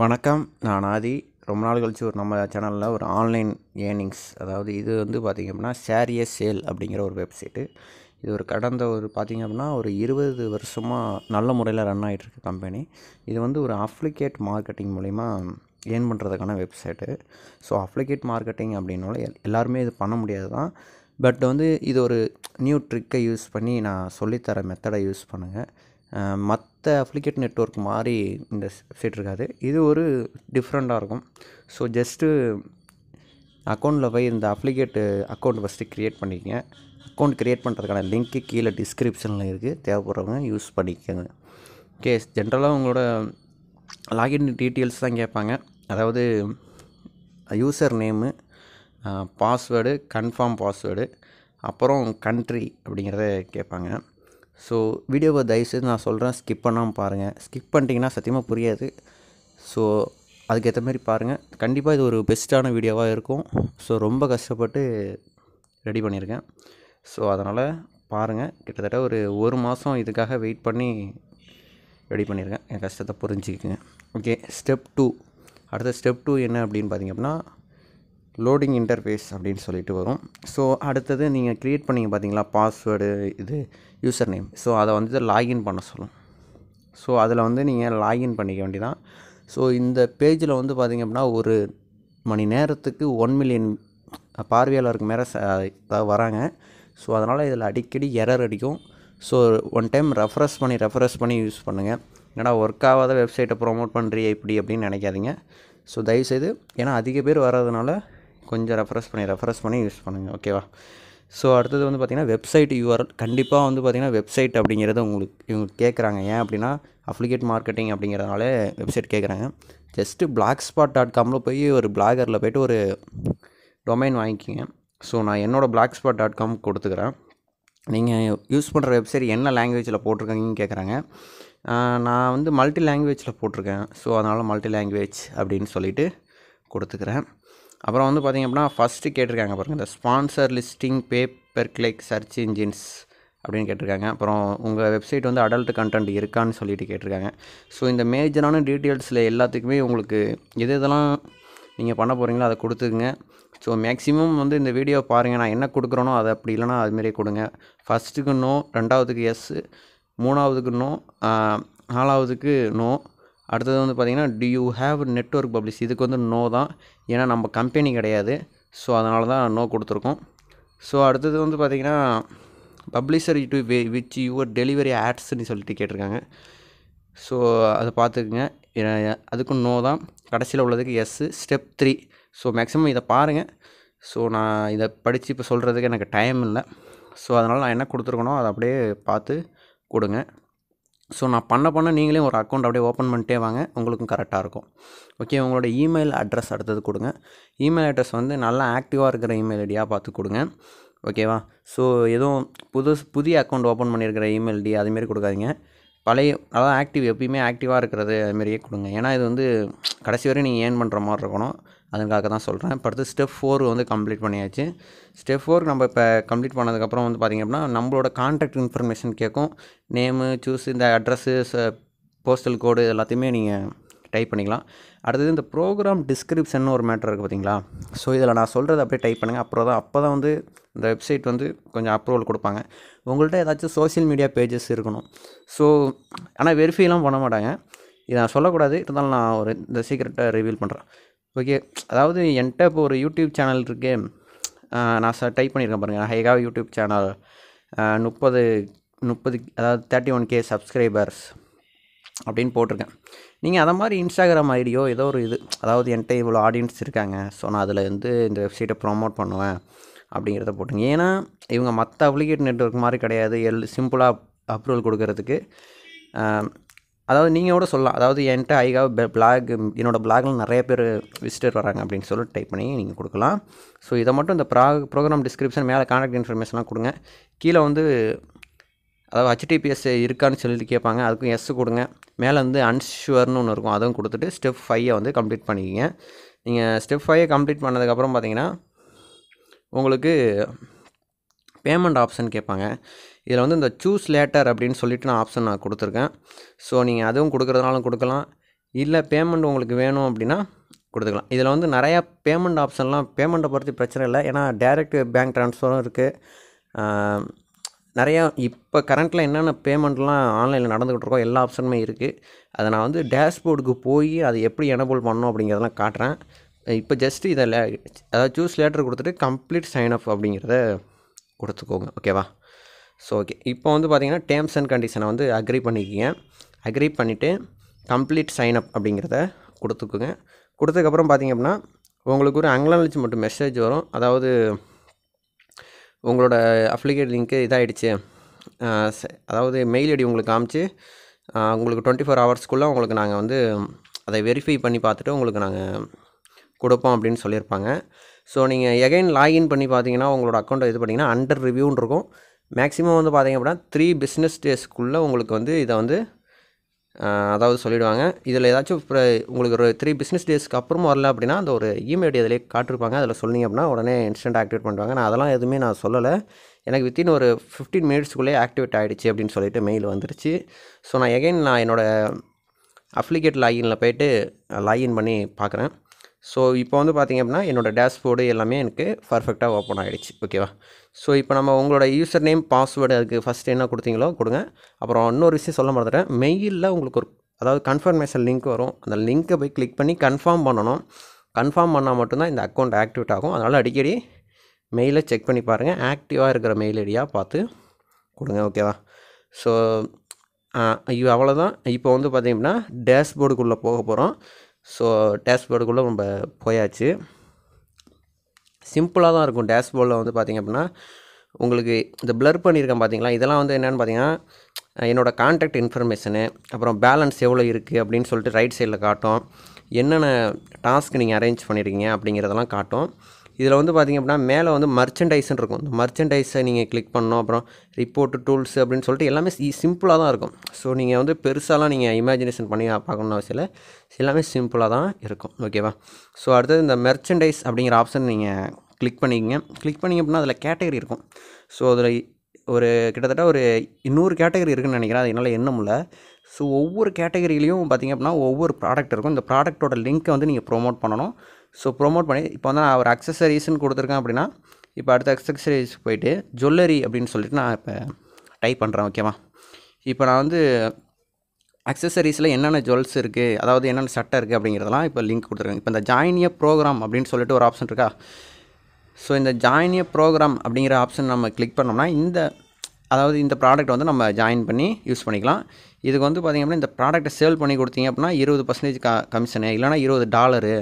வணக்கம் நான் ஆதி ரொம்ப நாள் கழித்து ஒரு நம்ம சேனலில் ஒரு ஆன்லைன் ஏர்னிங்ஸ் அதாவது இது வந்து பார்த்திங்க அப்படின்னா ஷேரிய சேல் அப்படிங்கிற ஒரு வெப்சைட்டு இது ஒரு கடந்த ஒரு பார்த்திங்க அப்படின்னா ஒரு இருபது வருஷமாக நல்ல முறையில் ரன் ஆகிட்டுருக்கு கம்பெனி இது வந்து ஒரு அப்ளிகேட் மார்க்கெட்டிங் மூலிமா ஏர்ன் பண்ணுறதுக்கான வெப்சைட்டு ஸோ அப்ளிகேட் மார்க்கெட்டிங் அப்படின்னால எல்லாருமே இது பண்ண முடியாது தான் பட் வந்து இது ஒரு நியூ ட்ரிக்கை யூஸ் பண்ணி நான் சொல்லித்தர மெத்தடை யூஸ் பண்ணுங்கள் மற்ற அப்ளிகேட் நெட்ஒர்க் மாதிரி இந்த வெப்சைட் இருக்காது இது ஒரு டிஃப்ரெண்ட்டாக இருக்கும் ஸோ ஜஸ்ட்டு அக்கௌண்ட்டில் போய் இந்த அப்ளிகேட்டு அக்கௌண்ட் ஃபஸ்ட்டு க்ரியேட் பண்ணிக்கங்க அக்கௌண்ட் க்ரியேட் பண்ணுறதுக்கான லிங்க்கு கீழே டிஸ்கிரிப்ஷனில் இருக்குது தேவைப்படுறவங்க யூஸ் பண்ணிக்கோங்க ஓகே ஜென்ரலாக உங்களோட லாகின் டீட்டெயில்ஸ் தான் கேட்பாங்க அதாவது user name password confirm password அப்புறம் கண்ட்ரி அப்படிங்கிறத கேட்பாங்க ஸோ வீடியோவை தயவுசெய்து நான் சொல்கிறேன் ஸ்கிப் பண்ணாமல் பாருங்கள் ஸ்கிப் பண்ணிட்டீங்கன்னா சத்தியமாக புரியாது ஸோ அதுக்கேற்ற மாதிரி பாருங்கள் கண்டிப்பாக இது ஒரு பெஸ்ட்டான வீடியோவாக இருக்கும் ஸோ ரொம்ப கஷ்டப்பட்டு ரெடி பண்ணியிருக்கேன் ஸோ அதனால் பாருங்கள் கிட்டத்தட்ட ஒரு ஒரு மாதம் இதுக்காக வெயிட் பண்ணி ரெடி பண்ணியிருக்கேன் என் கஷ்டத்தை புரிஞ்சுக்கங்க ஓகே ஸ்டெப் டூ அடுத்த ஸ்டெப் டூ என்ன அப்படின்னு பார்த்திங்க அப்படின்னா லோடிங் இன்டர்ஃபேஸ் அப்படின்னு சொல்லிட்டு வரும் ஸோ அடுத்தது நீங்கள் க்ரியேட் பண்ணிங்க பார்த்தீங்களா பாஸ்வேர்டு இது யூசர் நேம் ஸோ அதை வந்து லாகின் பண்ண சொல்லும் ஸோ அதில் வந்து நீங்கள் லாகின் பண்ணிக்க வேண்டியதான் ஸோ இந்த பேஜில் வந்து பார்த்திங்க அப்படின்னா ஒரு மணி நேரத்துக்கு ஒன் மில்லியன் பார்வையாளருக்கு மேலே வராங்க ஸோ அதனால் இதில் அடிக்கடி எரர் அடிக்கும் ஸோ ஒன் டைம் ரெஃப்ரெஷ் பண்ணி ரெஃப்ரெஷ் பண்ணி யூஸ் பண்ணுங்கள் ஏன்னா ஒர்க் ஆகாத வெப்சைட்டை ப்ரொமோட் பண்ணுறியே இப்படி அப்படின்னு நினைக்காதீங்க ஸோ தயவுசெய்து ஏன்னா அதிக பேர் வர்றதுனால கொஞ்சம் ரெஃப்ரெஸ் பண்ணி ரெஃப்ரெஸ் பண்ணி யூஸ் பண்ணுங்கள் ஓகேவா ஸோ அடுத்தது வந்து பார்த்திங்கன்னா வெப்சைட் யூஆர்எல் கண்டிப்பாக வந்து பார்த்திங்கன்னா வெப்சைட் அப்படிங்கிறது உங்களுக்கு இவங்க கேட்குறாங்க ஏன் அப்படின்னா அப்ளிகேட் மார்க்கெட்டிங் அப்படிங்கிறதுனால வெப்சைட் கேட்குறாங்க ஜஸ்ட்டு பிளாக் ஸ்பாட் டாட் காமில் போய் ஒரு பிளாகரில் போய்ட்டு ஒரு டொமைன் வாங்கிக்கிங்க ஸோ நான் என்னோடய பிளாக் ஸ்பாட் டாட் காம் கொடுத்துக்கிறேன் நீங்கள் யூஸ் பண்ணுற வெப்சைட் என்ன லாங்குவேஜில் போட்டிருக்கீங்கன்னு கேட்குறாங்க நான் வந்து மல்டி லாங்குவேஜில் போட்டிருக்கேன் ஸோ அதனால் மல்டி லாங்குவேஜ் அப்படின்னு சொல்லிவிட்டு கொடுத்துக்கிறேன் அப்புறம் வந்து பார்த்திங்க அப்படின்னா ஃபஸ்ட்டு கேட்டிருக்காங்க பாருங்கள் இந்த sponsor listing pay per click search engines அப்படின்னு கேட்டிருக்காங்க அப்புறம் உங்கள் வெப்சைட் வந்து அடல்ட் கண்டென்ட் இருக்கான்னு சொல்லிட்டு கேட்டிருக்காங்க ஸோ இந்த மேஜரான டீட்டெயில்ஸில் எல்லாத்துக்குமே உங்களுக்கு எது இதெல்லாம் நீங்கள் பண்ண போகிறீங்களோ அதை கொடுத்துக்குங்க ஸோ மேக்ஸிமம் வந்து இந்த வீடியோ பாருங்கள் நான் என்ன கொடுக்குறேனோ அதை அப்படி இல்லைனா அதுமாரி கொடுங்க ஃபஸ்ட்டுக்கு நோ ரெண்டாவதுக்கு எஸ்ஸு மூணாவதுக்கு நோ நாலாவதுக்கு நோ அடுத்தது வந்து பார்த்திங்கன்னா do you have network publish இதுக்கு வந்து நோ தான் ஏன்னா நம்ம கம்பெனி கிடையாது ஸோ அதனால தான் நோ கொடுத்துருக்கோம் ஸோ அடுத்தது வந்து பார்த்திங்கன்னா publisher do we which your delivery ஆட்ஸ்ன்னு சொல்லிட்டு கேட்டிருக்காங்க ஸோ அதை பார்த்துக்குங்க அதுக்கும் நோ தான் கடைசியில் உள்ளதுக்கு yes step three so maximum இதை பாருங்கள் ஸோ நான் இதை படித்து இப்போ சொல்கிறதுக்கு எனக்கு டைம் இல்லை ஸோ அதனால் நான் என்ன கொடுத்துருக்கனோ அதை அப்படியே பார்த்து கொடுங்க ஸோ நான் பண்ண பண்ண நீங்களே ஒரு அக்கௌண்ட் அப்படியே ஓப்பன் பண்ணிட்டே வாங்க உங்களுக்கும் கரெக்டாக இருக்கும் ஓகே உங்களோட இமெயில் அட்ரஸ் அடுத்தது கொடுங்க இமெயில் அட்ரஸ் வந்து நல்லா ஆக்டிவாக இருக்கிற இமெயில் ஐடியாக பார்த்து கொடுங்க ஓகேவா ஸோ எதுவும் புது புதிய அக்கௌண்ட் ஓப்பன் பண்ணியிருக்கிற இமெயில் ஐடி அதுமாரி கொடுக்காதீங்க பழைய அதாவது ஆக்டிவ் எப்பயுமே ஆக்டிவாக இருக்கிறது அதுமாரியே கொடுங்க ஏன்னா இது வந்து கடைசி வரையும் நீங்கள் ஏர்ன் பண்ணுற மாதிரி இருக்கணும் அதுக்காக தான் சொல்கிறேன் இப்போ அடுத்து ஸ்டெப் ஃபோர் வந்து கம்ப்ளீட் பண்ணியாச்சு ஸ்டெப் ஃபோர் நம்ம இப்போ கம்ப்ளீட் பண்ணதுக்கப்புறம் வந்து பார்த்திங்க அப்படின்னா நம்மளோட கான்டாக்ட் இன்ஃபர்மேஷன் கேட்கும் நேமு சூஸ் இந்த அட்ரஸ்ஸு போஸ்டல் கோடு எல்லாத்தையுமே நீங்கள் டைப் பண்ணிக்கலாம் அடுத்தது இந்த ப்ரோக்ராம் டிஸ்கிரிப்ஷன் ஒரு மேட்டர் இருக்குது பார்த்தீங்களா ஸோ இதில் நான் சொல்கிறது அப்படியே டைப் பண்ணுங்கள் அப்புறம் தான் அப்போ தான் வந்து இந்த வெப்சைட் வந்து கொஞ்சம் அப்ரூவல் கொடுப்பாங்க உங்கள்கிட்ட ஏதாச்சும் சோஷியல் மீடியா பேஜஸ் இருக்கணும் ஸோ ஆனால் வெரிஃபைலாம் பண்ண மாட்டாங்க இதை நான் சொல்லக்கூடாது இருந்தாலும் நான் ஒரு இந்த சீக்கிரட்டை ரிவீல் பண்ணுறேன் ஓகே அதாவது என்கிட்ட இப்போ ஒரு யூடியூப் சேனல் இருக்கு நான் ச டைப் பண்ணியிருக்கேன் பாருங்கள் ஹைகாவ் யூடியூப் சேனல் முப்பது முப்பது அதாவது தேர்ட்டி ஒன் கே சப்ஸ்கிரைபர்ஸ் அப்படின்னு போட்டிருக்கேன் நீங்கள் அதை மாதிரி இன்ஸ்டாகிராம் ஐடியோ ஏதோ ஒரு இது அதாவது என்கிட்ட இவ்வளோ ஆடியன்ஸ் இருக்காங்க ஸோ நான் அதில் வந்து இந்த வெப்சைட்டை ப்ரொமோட் பண்ணுவேன் அப்படிங்கிறத போட்டுங்க ஏன்னா இவங்க மற்ற அப்ளிகேட் நெட்ஒர்க் மாதிரி கிடையாது எல் சிம்பிளாக அப்ரூவல் கொடுக்கறதுக்கு அதாவது நீங்கள் கூட சொல்லலாம் அதாவது என்கிட்ட ஐகாவ் பிளாக் என்னோடய பிளாகில் நிறைய பேர் விசிட்டர் வராங்க அப்படின்னு சொல்லி டைப் பண்ணி நீங்கள் கொடுக்கலாம் ஸோ இதை மட்டும் இந்த ப்ரா ப்ரோக்ராம் டிஸ்கிரிப்ஷன் மேலே கான்டாக்ட் இன்ஃபர்மேஷன்லாம் கொடுங்க கீழே வந்து அதாவது ஹெச்டிபிஎஸ் இருக்கான்னு சொல்லிட்டு கேட்பாங்க அதுக்கும் எஸ் கொடுங்க மேலே வந்து அன்ஷுவர்னு ஒன்று இருக்கும் அதுவும் கொடுத்துட்டு ஸ்டெப் ஃபைவை வந்து கம்ப்ளீட் பண்ணிக்கிங்க நீங்கள் ஸ்டெப் ஃபைவை கம்ப்ளீட் பண்ணதுக்கப்புறம் பார்த்தீங்கன்னா உங்களுக்கு பேமெண்ட் ஆப்ஷன் கேட்பாங்க இதில் வந்து இந்த சூஸ் லேட்டர் அப்படின்னு சொல்லிட்டு நான் ஆப்ஷன் நான் கொடுத்துருக்கேன் ஸோ நீங்கள் அதுவும் கொடுக்குறதுனாலும் கொடுக்கலாம் இல்லை பேமெண்ட் உங்களுக்கு வேணும் அப்படின்னா கொடுத்துக்கலாம் இதில் வந்து நிறையா பேமெண்ட் ஆப்ஷன்லாம் பேமெண்ட்டை பற்றி பிரச்சனை இல்லை ஏன்னா டேரெக்ட் பேங்க் ட்ரான்ஸ்ஃபரும் இருக்குது நிறையா இப்போ கரண்ட்டில் என்னென்ன பேமெண்ட்லாம் ஆன்லைனில் நடந்துக்கிட்டு இருக்கோ எல்லா ஆப்ஷனுமே இருக்குது அதை நான் வந்து டேஷ்போர்டுக்கு போய் அதை எப்படி எனபிள் பண்ணணும் அப்படிங்கிறதெல்லாம் காட்டுறேன் இப்போ ஜஸ்ட் இதை அதாவது சூஸ் லேட்டர் கொடுத்துட்டு கம்ப்ளீட் சைன் அப் அப்படிங்கிறத கொடுத்துக்கோங்க ஓகேவா ஸோ ஓகே இப்போ வந்து பார்த்திங்கன்னா டேர்ம்ஸ் அண்ட் கண்டிஷனை வந்து அக்ரி பண்ணிக்கிங்க அக்ரி பண்ணிவிட்டு கம்ப்ளீட் சைனப் அப்படிங்கிறத கொடுத்துக்குங்க கொடுத்ததுக்கப்புறம் பார்த்திங்க அப்படின்னா உங்களுக்கு ஒரு அங்கலாலஜி மட்டும் மெசேஜ் வரும் அதாவது உங்களோட அப்ளிகேட் லிங்க்கு இதாகிடுச்சு அதாவது மெயில் ஐடி உங்களுக்கு காமிச்சு உங்களுக்கு டுவெண்ட்டி ஃபோர் ஹவர்ஸ்க்குள்ளே உங்களுக்கு நாங்கள் வந்து அதை வெரிஃபை பண்ணி பார்த்துட்டு உங்களுக்கு நாங்கள் கொடுப்போம் அப்படின்னு சொல்லியிருப்பாங்க ஸோ நீங்கள் எகைன் லாகின் பண்ணி பார்த்தீங்கன்னா உங்களோட அக்கௌண்ட்டை இது பண்ணிங்கன்னா அண்டர் ரிவ்யூன்னு இருக்கும் மேக்ஸிமம் வந்து பார்த்திங்க அப்படின்னா த்ரீ பிஸ்னஸ் டேஸ்க்குள்ளே உங்களுக்கு வந்து இதை வந்து அதாவது சொல்லிவிடுவாங்க இதில் ஏதாச்சும் இப்போ உங்களுக்கு ஒரு த்ரீ பிஸ்னஸ் டேஸ்க்கு அப்புறம் வரல அப்படின்னா அந்த ஒரு இமெயில் இதிலே காட்டிருப்பாங்க அதில் சொன்னீங்க அப்படின்னா உடனே இன்ஸ்டன்ட் ஆக்டிவேட் பண்ணுவாங்க நான் அதெல்லாம் எதுவுமே நான் சொல்லலை எனக்கு வித்தின் ஒரு ஃபிஃப்டீன் மினிட்ஸ்க்குள்ளே ஆக்டிவேட் ஆகிடுச்சு அப்படின்னு சொல்லிட்டு மெயில் வந்துருச்சு ஸோ நான் எகைன் நான் என்னோடய அப்ளிகேட் லாகினில் போயிட்டு லாகின் பண்ணி பார்க்குறேன் ஸோ இப்போ வந்து பார்த்திங்க அப்படின்னா என்னோடய டேஷ் எல்லாமே எனக்கு பர்ஃபெக்டாக ஓப்பன் ஆகிடுச்சு ஓகேவா ஸோ இப்போ நம்ம உங்களோட யூசர் நேம் பாஸ்வேர்டு அதுக்கு ஃபஸ்ட்டு என்ன கொடுத்தீங்களோ கொடுங்க அப்புறம் இன்னொரு விஷயம் சொல்ல மறந்துட்டேன் மெயிலில் உங்களுக்கு ஒரு அதாவது கன்ஃபர்மேஷன் லிங்க் வரும் அந்த லிங்க்கை போய் கிளிக் பண்ணி கன்ஃபார்ம் பண்ணணும் கன்ஃபார்ம் பண்ணால் மட்டும்தான் இந்த அக்கௌண்ட் ஆக்டிவேட் ஆகும் அதனால் அடிக்கடி மெயிலை செக் பண்ணி பாருங்கள் ஆக்டிவாக இருக்கிற மெயில் ஐடியாக பார்த்து கொடுங்க ஓகேவா ஸோ ஐயோ அவ்வளோதான் இப்போ வந்து பார்த்திங்கன்னா டேஷ்போர்டுக்குள்ளே போக போகிறோம் ஸோ டேஷ்போர்டுக்குள்ளே நம்ம போயாச்சு சிம்பிளாக தான் இருக்கும் டேஷ்போர்டில் வந்து பார்த்திங்க அப்படின்னா உங்களுக்கு இந்த ப்ளர் பண்ணியிருக்கேன் பார்த்தீங்களா இதெல்லாம் வந்து என்னென்னு பார்த்தீங்கன்னா என்னோடய கான்டாக்ட் இன்ஃபர்மேஷனு அப்புறம் பேலன்ஸ் எவ்வளோ இருக்குது அப்படின்னு சொல்லிட்டு ரைட் சைடில் காட்டும் என்னென்ன டாஸ்க் நீங்கள் அரேஞ்ச் பண்ணியிருக்கீங்க அப்படிங்கிறதெல்லாம் காட்டும் இதில் வந்து பார்த்திங்க அப்படின்னா மேலே வந்து மர்ச்சன்டைஸ்ன்னு இருக்கும் இந்த மர்ச்சன்டைஸை நீங்கள் கிளிக் பண்ணோம் அப்புறம் ரிப்போர்ட்டு டூல்ஸ் அப்படின்னு சொல்லிட்டு எல்லாமே சிம்பிளாக தான் இருக்கும் ஸோ நீங்கள் வந்து பெருசாலாம் நீங்கள் இமேஜினேஷன் பண்ணி பார்க்கணும்னு அவசியம் இல்லை எல்லாமே சிம்பிளாக தான் இருக்கும் ஓகேவா ஸோ அடுத்தது இந்த மெர்ச்சன்டைஸ் அப்படிங்கிற ஆப்ஷன் நீங்கள் கிளிக் பண்ணிக்கங்க கிளிக் பண்ணிங்க அப்படின்னா அதில் கேட்டகரி இருக்கும் ஸோ அதில் ஒரு கிட்டத்தட்ட ஒரு இன்னொரு கேட்டகரி இருக்குதுன்னு நினைக்கிறேன் அது என்னால் என்ன முடியல ஸோ ஒவ்வொரு கேட்டகரியிலையும் பார்த்திங்க அப்படின்னா ஒவ்வொரு ப்ராடக்ட் இருக்கும் இந்த ப்ராடக்ட்டோட லிங்க்கை வந்து நீங்கள் ப்ரொமோட் பண்ணணும் ஸோ ப்ரொமோட் பண்ணி இப்போ வந்து நான் ஒரு அக்சசரிஸ்ன்னு கொடுத்துருக்கேன் அப்படின்னா இப்போ அடுத்த அக்சசரிஸ் போயிட்டு ஜுவல்லரி அப்படின்னு சொல்லிட்டு நான் இப்போ டைப் பண்ணுறேன் ஓகேவா இப்போ நான் வந்து அக்சசரிஸில் என்னென்ன ஜுவல்ஸ் இருக்குது அதாவது என்னென்ன சட்டை இருக்குது அப்படிங்கிறதெல்லாம் இப்போ லிங்க் கொடுத்துருக்கேன் இப்போ இந்த ஜாயினிய ப்ரோக்ராம் அப்படின்னு சொல்லிட்டு ஒரு ஆப்ஷன் இருக்கா ஸோ இந்த ஜாயினிய ப்ரோக்ராம் அப்படிங்கிற ஆப்ஷன் நம்ம கிளிக் பண்ணோம்னா இந்த அதாவது இந்த ப்ராடக்ட் வந்து நம்ம ஜாயின் பண்ணி யூஸ் பண்ணிக்கலாம் இதுக்கு வந்து பார்த்திங்க அப்படின்னா இந்த ப்ராடக்ட்டை சேல் பண்ணி கொடுத்தீங்க அப்படின்னா இருபது பர்சன்டேஜ் க கமிஷனு இல்லைனா இருபது டாலரு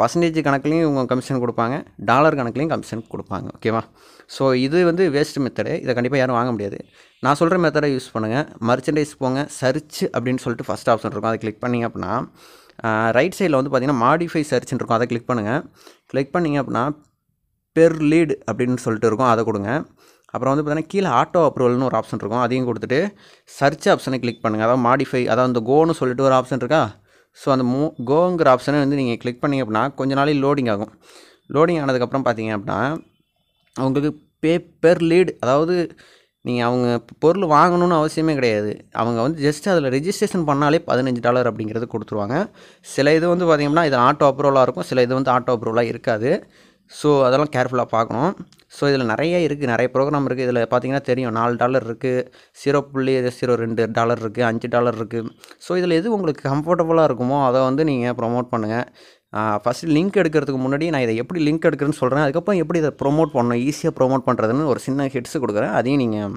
பர்சன்டேஜ் கணக்குலையும் இவங்க கமிஷன் கொடுப்பாங்க டாலர் கணக்குலையும் கமிஷன் கொடுப்பாங்க ஓகேவா ஸோ இது வந்து வேஸ்ட் மெத்தடு இதை கண்டிப்பாக யாரும் வாங்க முடியாது நான் சொல்கிற மெத்தடை யூஸ் பண்ணுங்கள் மர்ச்சன்டைஸ் போங்க சர்ச் அப்படின்னு சொல்லிட்டு ஃபஸ்ட் ஆப்ஷன் இருக்கும் அதை கிளிக் பண்ணிங்க அப்படின்னா ரைட் சைடில் வந்து பார்த்திங்கன்னா மாடிஃபை சர்ச்னு இருக்கும் அதை கிளிக் பண்ணுங்கள் கிளிக் பண்ணிங்க அப்படின்னா பெர் லீடு அப்படின்னு சொல்லிட்டு இருக்கும் அதை கொடுங்க அப்புறம் வந்து பார்த்தீங்கன்னா கீழே ஆட்டோ அப்ரூவல்னு ஒரு ஆப்ஷன் இருக்கும் அதையும் கொடுத்துட்டு சர்ச் ஆப்ஷனை கிளிக் பண்ணுங்கள் அதாவது மாடிஃபை அதாவது அந்த கோன்னு சொல்லிட்டு ஒரு ஆப்ஷன் இருக்கா ஸோ அந்த மூ கோங்கிற ஆப்ஷனை வந்து நீங்கள் கிளிக் பண்ணிங்க அப்படின்னா கொஞ்ச நாளைக்கு லோடிங் ஆகும் லோடிங் ஆனதுக்கப்புறம் பார்த்தீங்க அப்படின்னா அவங்களுக்கு பே பெர் லீடு அதாவது நீங்கள் அவங்க பொருள் வாங்கணும்னு அவசியமே கிடையாது அவங்க வந்து ஜஸ்ட் அதில் ரிஜிஸ்ட்ரேஷன் பண்ணாலே பதினஞ்சு டாலர் அப்படிங்கிறது கொடுத்துருவாங்க சில இது வந்து பார்த்திங்கன்னா இது ஆட்டோ அப்ரூவலாக இருக்கும் சில இது வந்து ஆட்டோ அப்ரூவலாக இருக்காது ஸோ அதெல்லாம் கேர்ஃபுல்லாக பார்க்கணும் ஸோ இதில் நிறைய இருக்குது நிறைய ப்ரோக்ராம் இருக்குது இதில் பார்த்தீங்கன்னா தெரியும் நாலு டாலர் இருக்குது ஜீரோ புள்ளி ஜீரோ ரெண்டு டாலர் இருக்குது அஞ்சு டாலர் இருக்குது ஸோ இதில் எது உங்களுக்கு கம்ஃபர்டபுளாக இருக்குமோ அதை வந்து நீங்கள் ப்ரொமோட் பண்ணுங்கள் ஃபஸ்ட்டு லிங்க் எடுக்கிறதுக்கு முன்னாடி நான் இதை எப்படி லிங்க் எடுக்கிறேன்னு சொல்கிறேன் அதுக்கப்புறம் எப்படி இதை ப்ரொமோட் பண்ணணும் ஈஸியாக ப்ரொமோட் பண்ணுறதுன்னு ஒரு சின்ன ஹிட்ஸு கொடுக்குறேன் அதையும் நீங்கள்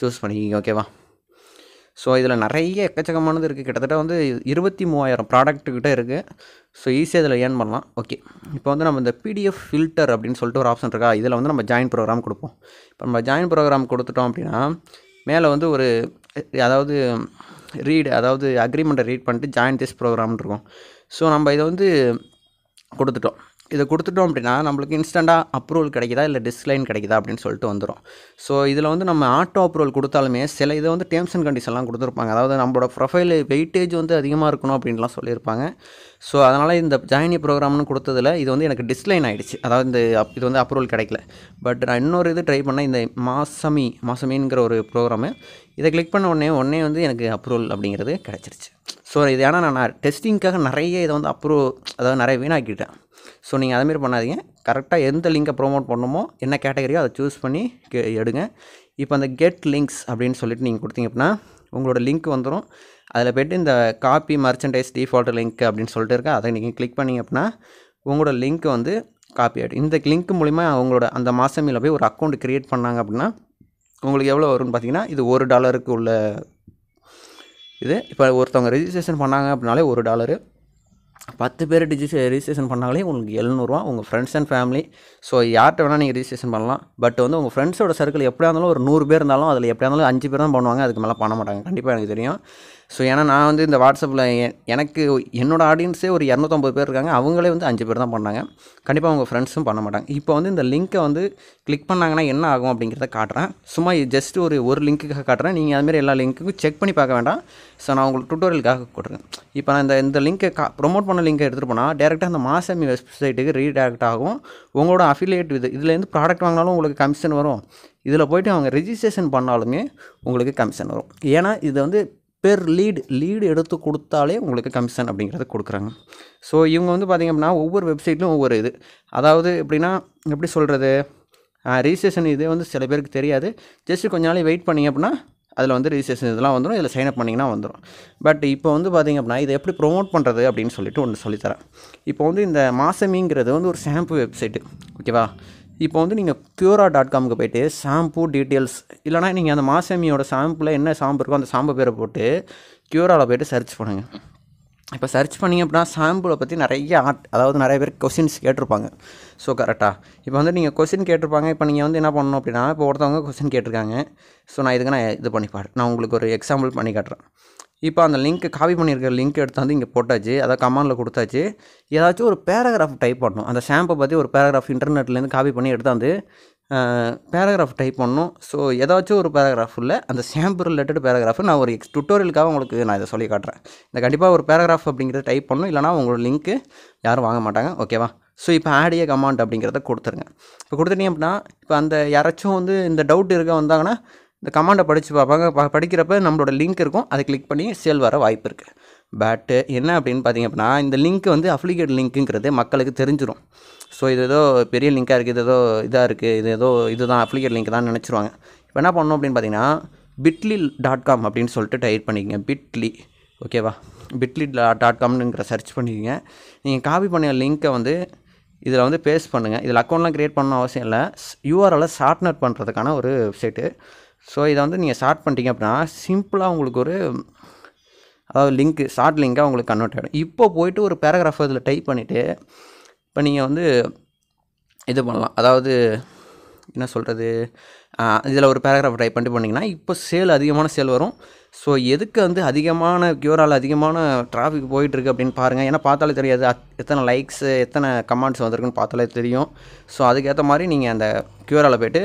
சூஸ் பண்ணிக்கிங்க ஓகேவா ஸோ இதில் நிறைய எக்கச்சக்கமானது இருக்குது கிட்டத்தட்ட வந்து இருபத்தி மூவாயிரம் ப்ராடக்ட்டுக்கிட்ட இருக்குது ஸோ ஈஸியாக இதில் ஏர்ன் பண்ணலாம் ஓகே இப்போ வந்து நம்ம இந்த பிடிஎஃப் ஃபில்டர் அப்படின்னு சொல்லிட்டு ஒரு ஆப்ஷன் இருக்கா இதில் வந்து நம்ம ஜாயின் ப்ரோக்ராம் கொடுப்போம் இப்போ நம்ம ஜாயின் ப்ரோக்ராம் கொடுத்துட்டோம் அப்படின்னா மேலே வந்து ஒரு அதாவது ரீடு அதாவது அக்ரிமெண்ட்டை ரீட் பண்ணிட்டு ஜாயின் திஸ் ப்ரோக்ராம்னு இருக்கும் ஸோ நம்ம இதை வந்து கொடுத்துட்டோம் இதை கொடுத்துட்டோம் அப்படின்னா நம்மளுக்கு இன்ஸ்டண்ட்டாக அப்ரூவல் கிடைக்குதா இல்லை டிஸ்லைன் கிடைக்குதா அப்படின்னு சொல்லிட்டு வந்துடும் ஸோ இதில் வந்து நம்ம ஆட்டோ அப்ரூவல் கொடுத்தாலுமே சில இதை வந்து டேர்ம்ஸ் அண்ட் கண்டிஷன்லாம் கொடுத்துருப்பாங்க அதாவது நம்மளோட ப்ரொஃபைல் வெயிட்டேஜ் வந்து அதிகமாக இருக்கணும் அப்படின்லாம் சொல்லியிருப்பாங்க ஸோ அதனால் இந்த ஜாயினி ப்ரோக்ராம்னு கொடுத்ததில் இது வந்து எனக்கு டிஸ்லைன் ஆகிடுச்சு அதாவது இந்த இது வந்து அப்ரூவல் கிடைக்கல பட் நான் இன்னொரு இது ட்ரை பண்ணேன் இந்த மாசமி மாசமிங்கிற ஒரு ப்ரோக்ராமு இதை கிளிக் பண்ண உடனே உடனே வந்து எனக்கு அப்ரூவல் அப்படிங்கிறது கிடச்சிருச்சு ஸோ இது ஆனால் நான் டெஸ்டிங்க்காக நிறைய இதை வந்து அப்ரூவ் அதாவது நிறைய வீணாக்கிட்டேன் ஸோ நீங்கள் அதேமாரி பண்ணாதீங்க கரெக்டாக எந்த லிங்கை ப்ரொமோட் பண்ணணுமோ என்ன கேட்டகரியோ அதை சூஸ் பண்ணி கே எடுங்க இப்போ அந்த கெட் லிங்க்ஸ் அப்படின்னு சொல்லிட்டு நீங்கள் கொடுத்தீங்க அப்படின்னா உங்களோட லிங்க் வந்துடும் அதில் போய்ட்டு இந்த காப்பி மர்ச்சன்டைஸ் டிஃபால்ட் லிங்க் அப்படின்னு சொல்லிட்டு இருக்கா அதை நீங்கள் கிளிக் பண்ணிங்க அப்படின்னா உங்களோட லிங்க் வந்து காப்பி ஆகிடும் இந்த லிங்க் மூலிமா அவங்களோட அந்த மாதமில் போய் ஒரு அக்கௌண்ட் க்ரியேட் பண்ணாங்க அப்படின்னா உங்களுக்கு எவ்வளோ வரும்னு பார்த்தீங்கன்னா இது ஒரு டாலருக்கு உள்ள இது இப்போ ஒருத்தவங்க ரெஜிஸ்ட்ரேஷன் பண்ணாங்க அப்படின்னாலே ஒரு டாலரு பத்து பேர் டிஜிஸ் ரிஜிஸ்ட்ரேஷன் பண்ணாலே உங்களுக்கு எழுநூறுவா உங்கள் ஃப்ரெண்ட்ஸ் அண்ட் ஃபேமிலி ஸோ யார்கிட்ட வேணால் நீங்கள் ரிஜிஸ்ட்ரேஷன் பண்ணலாம் பட் வந்து உங்கள் ஃப்ரெண்ட்ஸோட சர்க்கிள் எப்படியா இருந்தாலும் ஒரு நூறு பேர் இருந்தாலும் அதில் எப்படியா இருந்தாலும் அஞ்சு பேர் தான் பண்ணுவாங்க அதுக்கு மேலே பண்ண மாட்டாங்க கண்டிப்பாக எனக்கு தெரியும் ஸோ ஏன்னா நான் வந்து இந்த வாட்ஸ்அப்பில் எனக்கு என்னோடய ஆடியன்ஸே ஒரு இரநூத்தம்பது பேர் இருக்காங்க அவங்களே வந்து அஞ்சு பேர் தான் பண்ணாங்க கண்டிப்பாக அவங்க ஃப்ரெண்ட்ஸும் பண்ண மாட்டாங்க இப்போ வந்து இந்த லிங்க்கை வந்து கிளிக் பண்ணாங்கன்னா என்ன ஆகும் அப்படிங்கிறத காட்டுறேன் சும்மா ஜஸ்ட் ஒரு ஒரு லிங்க்குக்காக காட்டுறேன் நீங்கள் அதுமாரி எல்லா லிங்க்குக்கும் செக் பண்ணி பார்க்க வேண்டாம் ஸோ நான் உங்களுக்கு டுட்டோரியலுக்காக கொடுக்குறேன் இப்போ நான் இந்த இந்த லிங்க்கை கா ப்ரொமோட் பண்ண லிங்க்கை எடுத்துகிட்டு போனால் டேரெக்டாக அந்த மாசமி வெப்சைட்டுக்கு ரீடேரக்ட் ஆகும் உங்களோட அஃபிலியேட் இது இதுலேருந்து ப்ராடக்ட் வாங்கினாலும் உங்களுக்கு கமிஷன் வரும் இதில் போய்ட்டு அவங்க ரெஜிஸ்ட்ரேஷன் பண்ணாலுமே உங்களுக்கு கமிஷன் வரும் ஏன்னா இது வந்து பெர் லீடு லீடு எடுத்து கொடுத்தாலே உங்களுக்கு கமிஷன் அப்படிங்கிறத கொடுக்குறாங்க ஸோ இவங்க வந்து பார்த்திங்க அப்படின்னா ஒவ்வொரு வெப்சைட்லையும் ஒவ்வொரு இது அதாவது எப்படின்னா எப்படி சொல்கிறது ரிஜிஸ்ட்ரேஷன் இது வந்து சில பேருக்கு தெரியாது ஜஸ்ட் கொஞ்ச நாளைக்கு வெயிட் பண்ணிங்க அப்படின்னா அதில் வந்து ரிஜிஸ்ட்ரேஷன் இதெல்லாம் வந்துடும் இதில் சைன் அப் பண்ணிங்கன்னா வந்துடும் பட் இப்போ வந்து பார்த்திங்க அப்படின்னா இதை எப்படி ப்ரொமோட் பண்ணுறது அப்படின்னு சொல்லிட்டு ஒன்று சொல்லித்தரேன் இப்போ வந்து இந்த மாசமிங்கிறது வந்து ஒரு ஷாம்பு வெப்சைட்டு ஓகேவா இப்போ வந்து நீங்கள் க்யூரா டாட் காமுக்கு போய்ட்டு ஷாம்பு டீட்டெயில்ஸ் இல்லைனா நீங்கள் அந்த மாசாமியோட ஷாம்பில் என்ன ஷாம்பு இருக்கோ அந்த ஷாம்பு பேரை போட்டு க்யூராவில் போய்ட்டு சர்ச் பண்ணுங்கள் இப்போ சர்ச் பண்ணிங்க அப்படின்னா ஷாம்புவை பற்றி நிறைய ஆர்ட் அதாவது நிறைய பேர் கொஷின்ஸ் கேட்டிருப்பாங்க ஸோ கரெக்டாக இப்போ வந்து நீங்கள் கொஷின் கேட்டிருப்பாங்க இப்போ நீங்கள் வந்து என்ன பண்ணணும் அப்படின்னா இப்போ ஒருத்தவங்க கொஷின் கேட்டிருக்காங்க ஸோ நான் இதுக்கு நான் இது பண்ணி பாடு நான் உங்களுக்கு ஒரு எக்ஸாம்பிள் பண்ணி காட்டுறேன் இப்போ அந்த லிங்க் காப்பி பண்ணியிருக்கிற லிங்க் எடுத்து வந்து இங்கே போட்டாச்சு அதை கமாண்டில் கொடுத்தாச்சு ஏதாச்சும் ஒரு பேராகிராஃப் டைப் பண்ணணும் அந்த ஷாம்பை பற்றி ஒரு பேராகிராஃப் இன்டர்நெட்லேருந்து காப்பி பண்ணி எடுத்தாந்து பேராகிராஃப் டைப் பண்ணணும் ஸோ ஏதாச்சும் ஒரு பேராகிராஃப் இல்லை அந்த ஷாம்பு ரிலேட்டட் பேராகிராஃப் நான் ஒரு எக்ஸ் டுட்டோரியலுக்காக உங்களுக்கு நான் இதை சொல்லி காட்டுறேன் இந்த கண்டிப்பாக ஒரு பேராகிராஃப் அப்படிங்கிறத டைப் பண்ணணும் இல்லைனா உங்களோட லிங்க்கு யாரும் வாங்க மாட்டாங்க ஓகேவா ஸோ இப்போ ஆடிய கமாண்ட் அப்படிங்கிறத கொடுத்துருங்க இப்போ கொடுத்துட்டீங்க அப்படின்னா இப்போ அந்த யாராச்சும் வந்து இந்த டவுட் இருக்க வந்தாங்கன்னா இந்த கமாண்டை படித்து பார்ப்பாங்க படிக்கிறப்ப நம்மளோட லிங்க் இருக்கும் அதை கிளிக் பண்ணி சேல் வர வாய்ப்பு இருக்குது பட்டு என்ன அப்படின்னு பார்த்தீங்க அப்படின்னா இந்த லிங்க் வந்து அப்ளிகேட் லிங்க்குங்கிறது மக்களுக்கு தெரிஞ்சிடும் ஸோ இது ஏதோ பெரிய லிங்காக இருக்குது இது ஏதோ இதாக இருக்குது இது ஏதோ இதுதான் அப்ளிகேட் லிங்க் தான் நினச்சிருவாங்க இப்போ என்ன பண்ணணும் அப்படின்னு பார்த்தீங்கன்னா பிட்லி டாட் காம் அப்படின்னு சொல்லிட்டு டைப் பண்ணிக்கங்க பிட்லி ஓகேவா பிட்லி டாட் காம்னுங்கிற சர்ச் பண்ணிக்கோங்க நீங்கள் காப்பி பண்ண லிங்க்கை வந்து இதில் வந்து பேஸ்ட் பண்ணுங்கள் இதில் அக்கௌண்ட்லாம் க்ரியேட் பண்ண அவசியம் இல்லை யூஆர்எல்லாம் ஷார்ட்னர் பண்ணுறதுக்கான ஒரு வெப்சைட்டு ஸோ இதை வந்து நீங்கள் ஸ்டார்ட் பண்ணிட்டீங்க அப்படின்னா சிம்பிளாக உங்களுக்கு ஒரு அதாவது லிங்க்கு ஷார்ட் லிங்காக உங்களுக்கு கன்வெர்ட் ஆகிடும் இப்போ போயிட்டு ஒரு பேராகிராஃப் அதில் டைப் பண்ணிவிட்டு இப்போ நீங்கள் வந்து இது பண்ணலாம் அதாவது என்ன சொல்கிறது இதில் ஒரு பேராகிராஃப் டைப் பண்ணிட்டு பண்ணிங்கன்னா இப்போ சேல் அதிகமான சேல் வரும் ஸோ எதுக்கு வந்து அதிகமான க்யூரால் அதிகமான டிராஃபிக் போயிட்டுருக்கு அப்படின்னு பாருங்கள் ஏன்னா பார்த்தாலே தெரியாது எத்தனை லைக்ஸு எத்தனை கமெண்ட்ஸ் வந்திருக்குன்னு பார்த்தாலே தெரியும் ஸோ அதுக்கேற்ற மாதிரி நீங்கள் அந்த க்யூரால் போய்ட்டு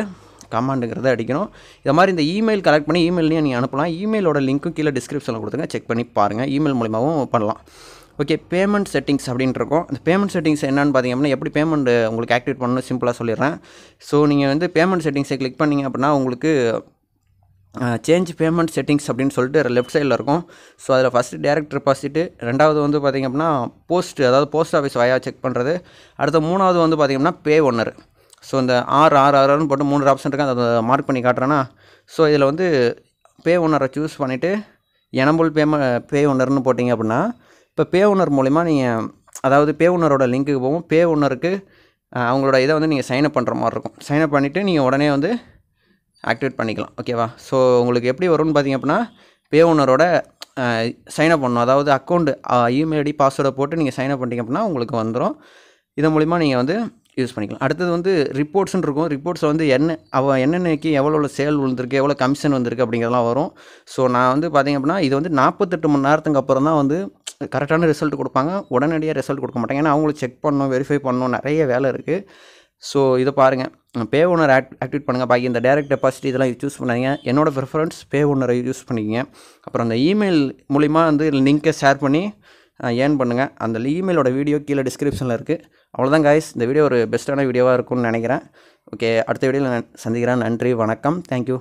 கமாண்டுங்கிறத அடிக்கணும் இதை மாதிரி இந்த இமெயில் கலெக்ட் பண்ணி இமெயிலையும் நீங்கள் அனுப்பலாம் இமெயிலோட லிங்க்கும் கீழே டிஸ்கிரிப்ஷனில் கொடுத்துங்க செக் பண்ணி பாருங்கள் இமெயில் மூலிமாவும் பண்ணலாம் ஓகே பேமெண்ட் செட்டிங்ஸ் அப்படின்ட்டுருக்கும் இருக்கும் அந்த பேமெண்ட் செட்டிங்ஸ் என்னென்னு பார்த்தீங்க எப்படி பேமெண்ட் உங்களுக்கு ஆக்டிவேட் பண்ணணும் சிம்பிளாக சொல்லிடுறேன் ஸோ நீங்கள் வந்து பேமெண்ட் செட்டிங்ஸை கிளிக் பண்ணிங்க அப்படின்னா உங்களுக்கு சேஞ்ச் பேமெண்ட் செட்டிங்ஸ் அப்படின்னு சொல்லிட்டு லெஃப்ட் சைடில் இருக்கும் ஸோ அதில் ஃபஸ்ட்டு டேரக்ட் டெபாசிட்டு ரெண்டாவது வந்து பார்த்திங்க அப்படின்னா போஸ்ட் அதாவது போஸ்ட் ஆஃபீஸ் வாயாக செக் பண்ணுறது அடுத்த மூணாவது வந்து பார்த்திங்கன்னா பே ஒன்னர் ஸோ இந்த ஆர் ஆர் ஆர்னு போட்டு மூணு ஆப்ஷன் இருக்குது அதை மார்க் பண்ணி காட்டுறேன்னா ஸோ இதில் வந்து பே ஓனரை சூஸ் பண்ணிவிட்டு எனம்புல் பே பே ஓனர்னு போட்டிங்க அப்படின்னா இப்போ பே ஓனர் மூலிமா நீங்கள் அதாவது பே ஓனரோட லிங்க்குக்கு போகும் பே ஓனருக்கு அவங்களோட இதை வந்து நீங்கள் சைன் அப் பண்ணுற மாதிரி இருக்கும் சைன் அப் பண்ணிவிட்டு நீங்கள் உடனே வந்து ஆக்டிவேட் பண்ணிக்கலாம் ஓகேவா ஸோ உங்களுக்கு எப்படி வரும்னு பார்த்திங்க அப்படின்னா பே ஓனரோட சைன் அப் பண்ணணும் அதாவது அக்கௌண்ட்டு இமெயில் ஐடி பாஸ்வேர்டை போட்டு நீங்கள் சைன் அப் பண்ணிட்டீங்க அப்படின்னா உங்களுக்கு வந்துடும் இதன் மூலிமா நீங்கள் வந்து யூஸ் பண்ணிக்கலாம் அடுத்தது வந்து ரிப்போர்ட்ஸ்னு இருக்கும் ரிப்போர்ட்ஸில் வந்து என்ன அவள் என்னென்னக்கு எவ்வளோ சேல் விழுந்திருக்கு எவ்வளோ கமிஷன் வந்திருக்கு அப்படிங்கிறதெல்லாம் வரும் ஸோ நான் வந்து பார்த்திங்க அப்படின்னா இது வந்து நாற்பத்தெட்டு மணி நேரத்துக்கு அப்புறம் தான் வந்து கரெக்டான ரிசல்ட் கொடுப்பாங்க உடனடியாக ரிசல்ட் கொடுக்க மாட்டாங்க ஏன்னா அவங்களுக்கு செக் பண்ணணும் வெரிஃபை பண்ணணும் நிறைய வேலை இருக்குது ஸோ இதை பாருங்கள் பே ஓனர் ஆக்ட் ஆக்டிவேட் பண்ணுங்கள் பாக்கி இந்த டேரக்ட் டெபாசிட்டி இதெல்லாம் சூஸ் பண்ணாதீங்க என்னோடய ப்ரிஃபரன்ஸ் பே ஓனரை யூஸ் பண்ணிக்கிங்க அப்புறம் அந்த இமெயில் மூலிமா வந்து லிங்க்கை ஷேர் பண்ணி ஏர்ன் பண்ணுங்கள் அந்த இமெயிலோட வீடியோ கீழே டிஸ்கிரிப்ஷனில் இருக்குது அவ்வளோதான் காய்ஸ் இந்த வீடியோ ஒரு பெஸ்ட்டான வீடியோவாக இருக்கும்னு நினைக்கிறேன் ஓகே அடுத்த வீடியோவில் சந்திக்கிறேன் நன்றி வணக்கம் தேங்க்யூ